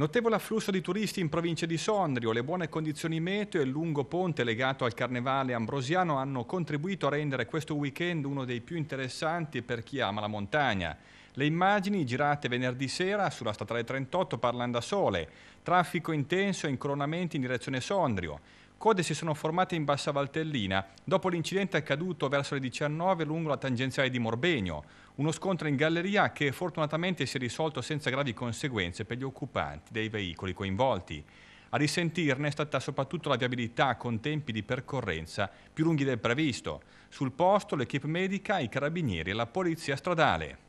Notevole afflusso di turisti in provincia di Sondrio, le buone condizioni meteo e il lungo ponte legato al carnevale ambrosiano hanno contribuito a rendere questo weekend uno dei più interessanti per chi ama la montagna. Le immagini girate venerdì sera sulla statale 38 parlano da sole, traffico intenso e incronamenti in direzione Sondrio. Code si sono formate in Bassa Valtellina dopo l'incidente accaduto verso le 19 lungo la tangenziale di Morbegno, uno scontro in galleria che fortunatamente si è risolto senza gravi conseguenze per gli occupanti dei veicoli coinvolti. A risentirne è stata soprattutto la viabilità con tempi di percorrenza più lunghi del previsto. Sul posto l'equipe medica, i carabinieri e la polizia stradale.